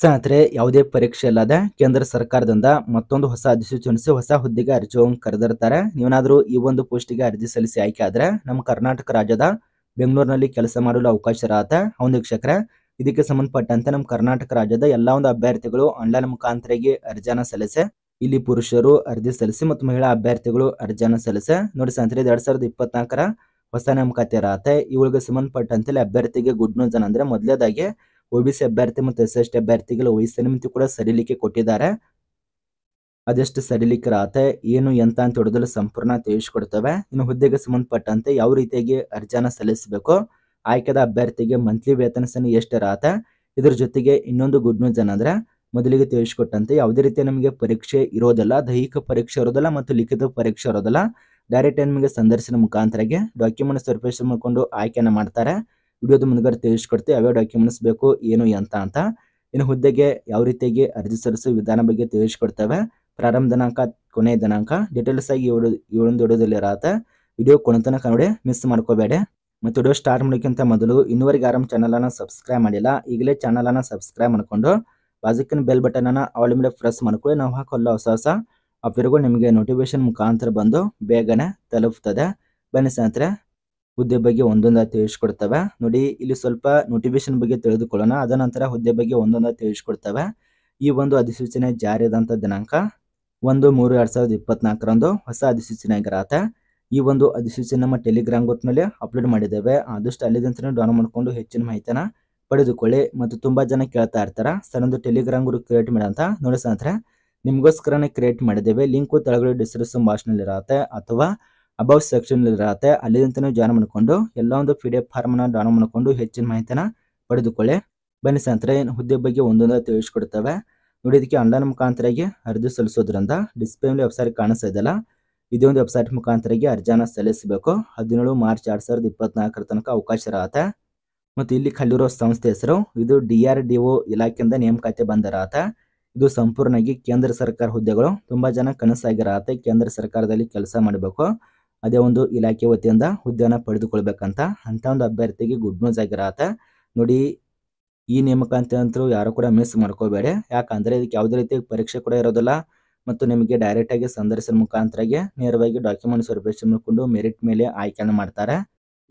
ಸ್ನೇಹಿತರೆ ಯಾವುದೇ ಪರೀಕ್ಷೆ ಇಲ್ಲದೆ ಕೇಂದ್ರ ಸರ್ಕಾರದಿಂದ ಮತ್ತೊಂದು ಹೊಸ ಅಧಿಸೂಚನೆ ಹೊಸ ಹುದ್ದೆಗೆ ಅರ್ಜಿ ಕರೆದಿರ್ತಾರೆ ನೀವೇನಾದರೂ ಈ ಒಂದು ಗೆ ಅರ್ಜಿ ಸಲ್ಲಿಸಿ ಆಯ್ಕೆ ಆದರೆ ನಮ್ಮ ಕರ್ನಾಟಕ ರಾಜ್ಯದ ಬೆಂಗಳೂರಿನಲ್ಲಿ ಕೆಲಸ ಮಾಡಲು ಅವಕಾಶ ಇರತ್ತೆ ಹೌದು ವೀಕ್ಷಕರೇ ಇದಕ್ಕೆ ಸಂಬಂಧಪಟ್ಟಂತೆ ನಮ್ಮ ಕರ್ನಾಟಕ ರಾಜ್ಯದ ಎಲ್ಲ ಒಂದು ಅಭ್ಯರ್ಥಿಗಳು ಆನ್ಲೈನ್ ಮುಖಾಂತರವಾಗಿ ಅರ್ಜಿಯನ್ನು ಸಲ್ಲಿಸಿ ಇಲ್ಲಿ ಪುರುಷರು ಅರ್ಜಿ ಸಲ್ಲಿಸಿ ಮತ್ತು ಮಹಿಳಾ ಅಭ್ಯರ್ಥಿಗಳು ಅರ್ಜಿಯನ್ನು ಸಲ್ಲಿಸೆ ನೋಡಿ ಸ್ನೇಹಿತರೆ ಎರಡ್ ಸಾವಿರದ ಇಪ್ಪತ್ನಾಲ್ಕರ ಹೊಸ ನೇಮಕಾತಿ ಇರತ್ತೆ ಇವುಗಳಿಗೆ ಸಂಬಂಧಪಟ್ಟಂತೆ ಅಭ್ಯರ್ಥಿಗೆ ಗುಡ್ ನ್ಯೂಸ್ ಏನಂದ್ರೆ ಮೊದಲೇದಾಗಿ ಒಬಿಸಿ ಅಭ್ಯರ್ಥಿ ಮತ್ತು ಎಸ್ ಎಸ್ ಟಿ ಅಭ್ಯರ್ಥಿಗಳು ವಯಸ್ಸಿನ ಮಿತಿ ಕೂಡ ಸರಿಲಿಕ್ಕೆ ಕೊಟ್ಟಿದ್ದಾರೆ ಅದೆಷ್ಟು ರಾತೆ ಏನು ಎಂತ ಅಂತ ಹೊಡೆದಲು ಸಂಪೂರ್ಣ ತಿಳಿಸಿಕೊಡ್ತವೆ ಇನ್ನು ಹುದ್ದೆಗೆ ಸಂಬಂಧಪಟ್ಟಂತೆ ಯಾವ ರೀತಿಯಾಗಿ ಅರ್ಜಿಯನ್ನು ಸಲ್ಲಿಸಬೇಕು ಆಯ್ಕೆದ ಅಭ್ಯರ್ಥಿಗೆ ಮಂತ್ಲಿ ವೇತನ ಸಹ ರಾತೆ ಇದ್ರ ಜೊತೆಗೆ ಇನ್ನೊಂದು ಗುಡ್ ನ್ಯೂಸ್ ಏನಂದ್ರೆ ಮೊದಲಿಗೆ ತಿಳಿಸಿಕೊಟ್ಟಂತೆ ಯಾವುದೇ ರೀತಿಯ ನಮಗೆ ಪರೀಕ್ಷೆ ಇರೋದಲ್ಲ ದೈಹಿಕ ಪರೀಕ್ಷೆ ಇರೋದಿಲ್ಲ ಮತ್ತು ಲಿಖಿತ ಪರೀಕ್ಷೆ ಇರೋದಿಲ್ಲ ಡೈರೆಕ್ಟ್ ನಿಮಗೆ ಸಂದರ್ಶನ ಮುಖಾಂತರಗೆ ಡಾಕ್ಯುಮೆಂಟ್ ಸರ್ಪೇಷನ್ ಮಾಡಿಕೊಂಡು ಆಯ್ಕೆಯನ್ನು ಮಾಡ್ತಾರೆ ವಿಡಿಯೋದ ಮುಂದ್ಗಡೆ ತಿಳಿಸ್ಕೊಡ್ತೀವಿ ಯಾವ್ಯಾವ ಡಾಕ್ಯುಮೆಂಟ್ಸ್ ಬೇಕು ಏನು ಅಂತ ಅಂತ ಇನ್ನು ಹುದ್ದೆಗೆ ಯಾವ ರೀತಿಯಾಗಿ ಅರ್ಜಿ ಸಲ್ಲಿಸೋ ವಿಧಾನ ಬಗ್ಗೆ ತಿಳಿಸ್ಕೊಡ್ತೇವೆ ಪ್ರಾರಂಭ ದಿನಾಂಕ ಕೊನೆಯ ದಿನಾಂಕ ಡೀಟೇಲ್ಸ್ ಆಗಿ ಏಳು ವಿಡಿಯೋದಲ್ಲಿ ಇರತ್ತೆ ವಿಡಿಯೋ ತನಕ ನೋಡಿ ಮಿಸ್ ಮಾಡ್ಕೋಬೇಡಿ ಮತ್ತು ವಿಡಿಯೋ ಸ್ಟಾರ್ಟ್ ಮಾಡೋಕ್ಕಿಂತ ಮೊದಲು ಇನ್ನುವರೆಗೆ ಆರಾಮ್ ಚಾನಲನ್ನು ಸಬ್ಸ್ಕ್ರೈಬ್ ಮಾಡಿಲ್ಲ ಈಗಲೇ ಚಾನಲನ್ನು ಸಬ್ಸ್ಕ್ರೈಬ್ ಮಾಡಿಕೊಂಡು ಬಾಜುಕಿನ ಬೆಲ್ ಅನ್ನ ಅವಳ ಮೇಲೆ ಪ್ರೆಸ್ ಮಾಡ್ಕೊಳ್ಳಿ ನಾವು ಹಾಕೋಲ್ಲ ಹೊಸ ಹೊಸ ಅಫೇರ್ಗಳು ನಿಮಗೆ ನೋಟಿಫಿಕೇಶನ್ ಮುಖಾಂತರ ಬಂದು ಬೇಗನೆ ತಲುಪ್ತದೆ ಬನ್ನಿ ಸ್ನೇಹಿತರೆ ಹುದ್ದೆ ಬಗ್ಗೆ ಒಂದೊಂದಾಗಿ ತಿಳಿಸ್ಕೊಡ್ತವೆ ನೋಡಿ ಇಲ್ಲಿ ಸ್ವಲ್ಪ ನೋಟಿಫಿಕೇಶನ್ ಬಗ್ಗೆ ತಿಳಿದುಕೊಳ್ಳೋಣ ಅದ ನಂತರ ಹುದ್ದೆ ಬಗ್ಗೆ ಒಂದೊಂದಾಗಿ ತಿಳಿಸ್ಕೊಡ್ತವೆ ಈ ಒಂದು ಅಧಿಸೂಚನೆ ಆದಂತ ದಿನಾಂಕ ಒಂದು ಮೂರು ಎರಡ್ ಸಾವಿರದ ಇಪ್ಪತ್ನಾಲ್ಕರಂದು ಹೊಸ ಅಧಿಸೂಚನೆ ಆಗಿರತ್ತೆ ಈ ಒಂದು ಅಧಿಸೂಚನೆ ನಮ್ಮ ಟೆಲಿಗ್ರಾಮ್ ಗ್ರೂಪ್ನಲ್ಲಿ ಅಪ್ಲೋಡ್ ಮಾಡಿದ್ದೇವೆ ಆದಷ್ಟು ಅಲ್ಲಿದಂತಲೂ ಡೌನ್ ಮಾಡಿಕೊಂಡು ಹೆಚ್ಚಿನ ಮಾಹಿತಿನ ಪಡೆದುಕೊಳ್ಳಿ ಮತ್ತು ತುಂಬಾ ಜನ ಕೇಳ್ತಾ ಇರ್ತಾರೆ ಸರ್ ಒಂದು ಟೆಲಿಗ್ರಾಮ್ ಗ್ರೂಪ್ ಕ್ರಿಯೇಟ್ ಮಾಡೋಂಥ ನೋಡಿ ನಂತರ ನಿಮಗೋಸ್ಕರನೇ ಕ್ರಿಯೇಟ್ ಮಾಡಿದ್ದೇವೆ ಲಿಂಕು ತೆಳಗಡೆ ಡಿಸ್ಕ್ರಿಪ್ಷನ್ ಭಾಷೆನಲ್ಲಿರುತ್ತೆ ಅಥವಾ ಅಬೌ ಸೆಕ್ಷನ್ ಇರುತ್ತೆ ಅಲ್ಲಿಂದ ಜಾಯ್ನ್ ಮಾಡಿಕೊಂಡು ಎಲ್ಲ ಒಂದು ಪಿ ಡಿ ಎಫ್ ಫಾರ್ಮನ್ನು ಡೌನ್ಲೋಡ್ ಮಾಡಿಕೊಂಡು ಹೆಚ್ಚಿನ ಮಾಹಿತಿನ ಪಡೆದುಕೊಳ್ಳಿ ಬನ್ನಿ ಸ್ನೇಹಿತರೆ ಹುದ್ದೆ ಬಗ್ಗೆ ಒಂದೊಂದು ತಿಳಿಸ್ಕೊಡ್ತವೆ ನೋಡಿ ಇದಕ್ಕೆ ಆನ್ಲೈನ್ ಮುಖಾಂತರಾಗಿ ಅರ್ಜಿ ಸಲ್ಲಿಸೋದ್ರಿಂದ ಡಿಸ್ಪ್ಲೇಲಿ ವೆಬ್ಸೈಟ್ ಕಾಣಿಸ್ತಾ ಇದೆಯಲ್ಲ ಇದೇ ಒಂದು ವೆಬ್ಸೈಟ್ ಮುಖಾಂತರಾಗಿ ಅರ್ಜಿಯನ್ನು ಸಲ್ಲಿಸಬೇಕು ಹದಿನೇಳು ಮಾರ್ಚ್ ಎರಡು ಸಾವಿರದ ಇಪ್ಪತ್ನಾಲ್ಕರ ತನಕ ಅವಕಾಶ ಇರುತ್ತೆ ಮತ್ತು ಇಲ್ಲಿ ಕಲ್ಲಿರೋ ಸಂಸ್ಥೆ ಹೆಸರು ಇದು ಡಿ ಆರ್ ಡಿ ಒ ಇಲಾಖೆಯಿಂದ ನೇಮಕಾತಿ ಬಂದಿರತ್ತೆ ಇದು ಸಂಪೂರ್ಣವಾಗಿ ಕೇಂದ್ರ ಸರ್ಕಾರ ಹುದ್ದೆಗಳು ತುಂಬ ಜನ ಕನಸಾಗಿರತ್ತೆ ಕೇಂದ್ರ ಸರ್ಕಾರದಲ್ಲಿ ಕೆಲಸ ಮಾಡಬೇಕು ಅದೇ ಒಂದು ಇಲಾಖೆ ವತಿಯಿಂದ ಹುದ್ದೆಯನ್ನು ಪಡೆದುಕೊಳ್ಬೇಕಂತ ಅಂತ ಒಂದು ಅಭ್ಯರ್ಥಿಗೆ ಗುಡ್ ನ್ಯೂಸ್ ಆಗಿರತ್ತೆ ನೋಡಿ ಈ ನೇಮಕಾಂತಿ ಅಂತರೂ ಯಾರು ಕೂಡ ಮಿಸ್ ಮಾಡ್ಕೋಬೇಡಿ ಯಾಕಂದ್ರೆ ಇದಕ್ಕೆ ಯಾವುದೇ ರೀತಿ ಪರೀಕ್ಷೆ ಕೂಡ ಇರೋದಿಲ್ಲ ಮತ್ತು ನಿಮಗೆ ಡೈರೆಕ್ಟ್ ಆಗಿ ಸಂದರ್ಶನ ಮುಖಾಂತರಗೆ ನೇರವಾಗಿ ಡಾಕ್ಯುಮೆಂಟ್ಸ್ ವೆರಿಫಿಕೇಶನ್ ಮಾಡಿಕೊಂಡು ಮೆರಿಟ್ ಮೇಲೆ ಆಯ್ಕೆಯನ್ನು ಮಾಡ್ತಾರೆ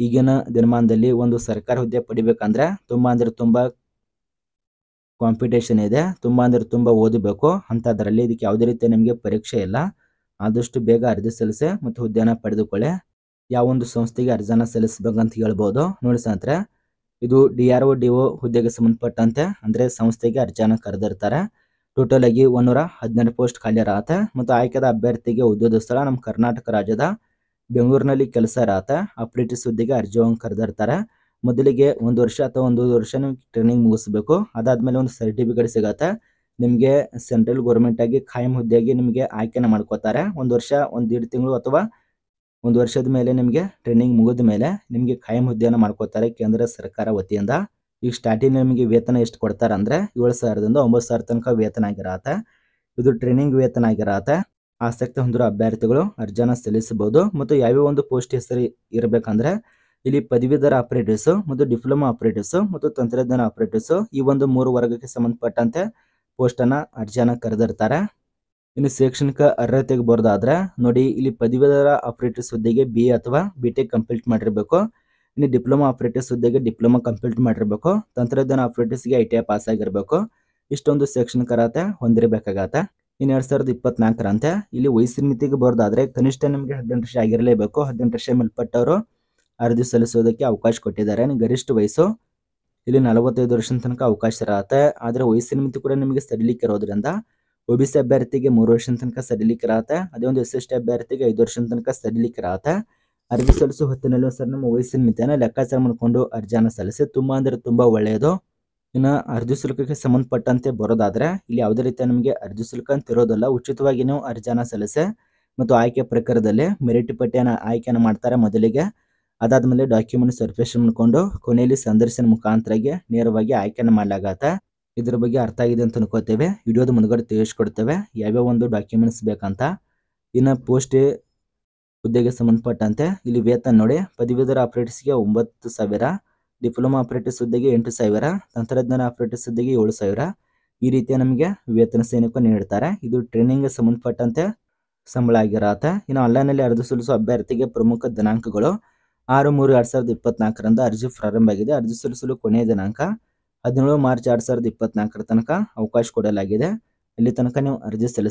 ಈಗಿನ ದಿನಮಾನದಲ್ಲಿ ಒಂದು ಸರ್ಕಾರ ಹುದ್ದೆ ಪಡಿಬೇಕಂದ್ರೆ ತುಂಬಾ ಅಂದ್ರೆ ತುಂಬಾ ಕಾಂಪಿಟೇಷನ್ ಇದೆ ತುಂಬಾ ಅಂದ್ರೆ ತುಂಬಾ ಓದಬೇಕು ಅಂತದ್ರಲ್ಲಿ ಇದಕ್ಕೆ ಯಾವುದೇ ರೀತಿ ನಿಮಗೆ ಪರೀಕ್ಷೆ ಇಲ್ಲ ಆದಷ್ಟು ಬೇಗ ಅರ್ಜಿ ಸಲ್ಲಿಸಿ ಮತ್ತು ಹುದ್ದೆಯನ್ನು ಪಡೆದುಕೊಳ್ಳಿ ಯಾವೊಂದು ಸಂಸ್ಥೆಗೆ ಸಲ್ಲಿಸಬೇಕು ಸಲ್ಲಿಸಬೇಕಂತ ಹೇಳ್ಬೋದು ನೋಡಿ ಸಂತ್ರೆ ಇದು D R O D O ಹುದ್ದೆಗೆ ಸಂಬಂಧಪಟ್ಟಂತೆ ಅಂದರೆ ಸಂಸ್ಥೆಗೆ ಅರ್ಜಿಯನ್ನು ಕರೆದಿರ್ತಾರೆ ಟೋಟಲ್ ಆಗಿ ಒಂದೂರ ಹದಿನೆಂಟು ಪೋಸ್ಟ್ ಖಾಲಿ ಇರತ್ತೆ ಮತ್ತು ಆಯ್ಕೆದ ಅಭ್ಯರ್ಥಿಗೆ ಉದ್ಯೋಗ ಸ್ಥಳ ನಮ್ಮ ಕರ್ನಾಟಕ ರಾಜ್ಯದ ಬೆಂಗಳೂರಿನಲ್ಲಿ ಕೆಲಸ ಇರತ್ತೆ ಅಪ್ರೆಂಟಿಸ್ ಹುದ್ದೆಗೆ ಅರ್ಜಿಯನ್ನು ಕರೆದಿರ್ತಾರೆ ಮೊದಲಿಗೆ ಒಂದು ವರ್ಷ ಅಥವಾ ಒಂದು ವರ್ಷ ಟ್ರೈನಿಂಗ್ ಮುಗಿಸ್ಬೇಕು ಅದಾದ್ಮೇಲೆ ಒಂದು ಸರ್ಟಿಫಿಕೇಟ್ ಸಿಗತ್ತೆ ನಿಮಗೆ ಸೆಂಟ್ರಲ್ ಆಗಿ ಖಾಯಂ ಹುದ್ದೆಯಾಗಿ ನಿಮಗೆ ಆಯ್ಕೆನ ಮಾಡ್ಕೋತಾರೆ ಒಂದು ವರ್ಷ ಒಂದ್ ತಿಂಗಳು ಅಥವಾ ಒಂದು ವರ್ಷದ ಮೇಲೆ ನಿಮಗೆ ಟ್ರೈನಿಂಗ್ ಮುಗಿದ ಮೇಲೆ ನಿಮಗೆ ಖಾಯಂ ಹುದ್ದೆಯನ್ನು ಮಾಡ್ಕೋತಾರೆ ಕೇಂದ್ರ ಸರ್ಕಾರ ವತಿಯಿಂದ ಈಗ ಸ್ಟಾರ್ಟಿಂಗ್ ನಿಮಗೆ ವೇತನ ಎಷ್ಟು ಕೊಡ್ತಾರೆ ಅಂದರೆ ಏಳು ಸಾವಿರದಿಂದ ಒಂಬತ್ತು ಸಾವಿರ ತನಕ ವೇತನ ಆಗಿರತ್ತೆ ಇದು ಟ್ರೈನಿಂಗ್ ವೇತನ ಆಗಿರತ್ತೆ ಆಸಕ್ತಿ ಹೊಂದಿರೋ ಅಭ್ಯರ್ಥಿಗಳು ಅರ್ಜಿಯನ್ನು ಸಲ್ಲಿಸಬಹುದು ಮತ್ತು ಯಾವ್ಯಾವ ಒಂದು ಪೋಸ್ಟ್ ಹೆಸರು ಇರಬೇಕಂದ್ರೆ ಇಲ್ಲಿ ಪದವೀಧರ ಆಪರೇಟರ್ಸು ಮತ್ತು ಡಿಪ್ಲೊಮಾ ಆಪರೇಟರ್ಸು ಮತ್ತು ತಂತ್ರಜ್ಞಾನ ಆಪರೇಟರ್ಸು ಈ ಒಂದು ಮೂರು ವರ್ಗಕ್ಕೆ ಸಂಬಂಧಪಟ್ಟಂತೆ ಪೋಸ್ಟ್ ಅರ್ಜಿ ಅರ್ಜಿಯನ್ನ ಕರೆದಿರ್ತಾರೆ ಇನ್ನು ಶೈಕ್ಷಣಿಕ ಅರ್ಹತೆಗೆ ಬರೋದಾದ್ರೆ ನೋಡಿ ಇಲ್ಲಿ ಪದವೀಧರ ಆಪರೇಟರ್ಸ್ ಹುದ್ದೆಗೆ ಬಿ ಅಥವಾ ಬಿ ಟೆಕ್ ಕಂಪ್ಲೀಟ್ ಮಾಡಿರಬೇಕು ಇನ್ನು ಡಿಪ್ಲೊಮಾ ಆಪರೇಟರ್ಸ್ ಹುದ್ದೆಗೆ ಡಿಪ್ಲೊಮಾ ಕಂಪ್ಲೀಟ್ ಮಾಡಿರಬೇಕು ತಂತ್ರಜ್ಞಾನ ಆಪರೇಟರ್ಸ್ಗೆ ಐ ಟಿ ಐ ಪಾಸ್ ಆಗಿರಬೇಕು ಇಷ್ಟೊಂದು ಶೈಕ್ಷಣಿಕ ಅರ್ಹತೆ ಹೊಂದಿರಬೇಕಾಗತ್ತೆ ಇನ್ನು ಎರಡು ಸಾವಿರದ ಇಪ್ಪತ್ನಾಲ್ಕರಂತೆ ಇಲ್ಲಿ ವಯಸ್ಸಿನ ಮಿತಿಗೆ ಬರೋದಾದರೆ ಕನಿಷ್ಠ ನಿಮಗೆ ಹದಿನೆಂಟು ವರ್ಷ ಆಗಿರಲೇಬೇಕು ಹದಿನೆಂಟು ವರ್ಷ ಮೇಲ್ಪಟ್ಟವರು ಅರ್ಜಿ ಸಲ್ಲಿಸೋದಕ್ಕೆ ಅವಕಾಶ ಕೊಟ್ಟಿದ್ದಾರೆ ಗರಿಷ್ಠ ವಯಸ್ಸು ಇಲ್ಲಿ ನಲವತ್ತೈದು ವರ್ಷದ ತನಕ ಅವಕಾಶ ಇರತ್ತೆ ಆದರೆ ವಯಸ್ಸಿನ ಮಿತಿ ಕೂಡ ನಿಮಗೆ ಸಡಿಲಿಕ್ಕೆ ಇರೋದ್ರಿಂದ ಒ ಬಿ ಸಿ ಅಭ್ಯರ್ಥಿಗೆ ಮೂರು ವರ್ಷದ ತನಕ ಸಡಿಲಿಕ್ಕೆ ಇರತ್ತೆ ಅದೇ ಒಂದು ಎಸ್ ಎಸ್ ಟಿ ಅಭ್ಯರ್ಥಿಗೆ ಐದು ವರ್ಷದ ತನಕ ಸಡಿಲಿಕ್ಕೆ ಇರತ್ತೆ ಅರ್ಜಿ ಸಲ್ಲಿಸುವ ಹೊತ್ತಿನಲ್ಲೂ ಸರ್ ನಮ್ಮ ವಯಸ್ಸಿನ ಮಿತಿಯನ್ನು ಲೆಕ್ಕಾಚಾರ ಮಾಡಿಕೊಂಡು ಅರ್ಜಿಯನ್ನು ಸಲ್ಲಿಸಿ ತುಂಬಾ ಅಂದ್ರೆ ತುಂಬಾ ಒಳ್ಳೆಯದು ಇನ್ನು ಅರ್ಜಿ ಶುಲ್ಕಕ್ಕೆ ಸಂಬಂಧಪಟ್ಟಂತೆ ಬರೋದಾದ್ರೆ ಇಲ್ಲಿ ಯಾವುದೇ ರೀತಿಯ ನಿಮಗೆ ಅರ್ಜಿ ಶುಲ್ಕ ಅಂತ ಇರೋದಲ್ಲ ಉಚಿತವಾಗಿ ನೀವು ಅರ್ಜಿಯನ್ನು ಸಲ್ಲಿಸಿ ಮತ್ತು ಆಯ್ಕೆ ಪ್ರಕಾರದಲ್ಲಿ ಮೆರಿಟ್ ಪಟ್ಟಿಯನ್ನು ಆಯ್ಕೆಯನ್ನು ಮಾಡ್ತಾರೆ ಮೊದಲಿಗೆ ಅದಾದ್ಮೇಲೆ ಡಾಕ್ಯುಮೆಂಟ್ ಸರ್ಫೇಸ್ ಮಾಡ್ಕೊಂಡು ಕೊನೆಯಲ್ಲಿ ಸಂದರ್ಶನ ಮುಖಾಂತರ ನೇರವಾಗಿ ಆಯ್ಕೆನ ಮಾಡ್ಲಾಗತ್ತೆ ಇದ್ರ ಬಗ್ಗೆ ಅರ್ಥ ಆಗಿದೆ ಅಂತ ಅನ್ಕೋತೇವೆ ವಿಡಿಯೋದ ಮುಂದ್ಗಡೆ ತಿಳಿಸ್ಕೊಡ್ತೇವೆ ಯಾವ್ಯಾವ ಒಂದು ಡಾಕ್ಯುಮೆಂಟ್ಸ್ ಬೇಕಂತ ಇನ್ನ ಪೋಸ್ಟ್ ಹುದ್ದೆಗೆ ಸಂಬಂಧಪಟ್ಟಂತೆ ಇಲ್ಲಿ ವೇತನ ನೋಡಿ ಪದವೀಧರ ಆಪರೇಟರ್ಸ್ಗೆ ಒಂಬತ್ತು ಸಾವಿರ ಡಿಪ್ಲೊಮಾ ಆಪರೇಟರ್ಸ್ ಹುದ್ದೆಗೆ ಎಂಟು ಸಾವಿರ ತಂತ್ರಜ್ಞಾನ ಆಪರೇಟರ್ಸ್ ಹುದ್ದೆಗೆ ಏಳು ಸಾವಿರ ಈ ರೀತಿಯ ನಮಗೆ ವೇತನ ಸೈನಿಕ ನೀಡ್ತಾರೆ ಇದು ಟ್ರೈನಿಂಗ್ಗೆ ಸಂಬಂಧಪಟ್ಟಂತೆ ಸಂಬಳ ಆಗಿರತ್ತೆ ಇನ್ನು ಆನ್ಲೈನಲ್ಲಿ ಅರ್ಜಿ ಸಲ್ಲಿಸುವ ಅಭ್ಯರ್ಥಿಗೆ ಪ್ರಮುಖ ದಿನಾಂಕಗಳು ಆರು ಮೂರು ಎರಡ್ ಸಾವಿರದ ಇಪ್ಪತ್ನಾಲ್ಕರಂದು ಅರ್ಜಿ ಪ್ರಾರಂಭ ಆಗಿದೆ ಅರ್ಜಿ ಸಲ್ಲಿಸಲು ಕೊನೆಯ ದಿನಾಂಕ ಹದಿನೇಳು ಮಾರ್ಚ್ ಎರಡ್ ಸಾವಿರದ ಇಪ್ಪತ್ನಾಲ್ಕರ ತನಕ ಅವಕಾಶ ಕೊಡಲಾಗಿದೆ ಇಲ್ಲಿ ತನಕ ನೀವು ಅರ್ಜಿ ಸಲ್ಲಿಸ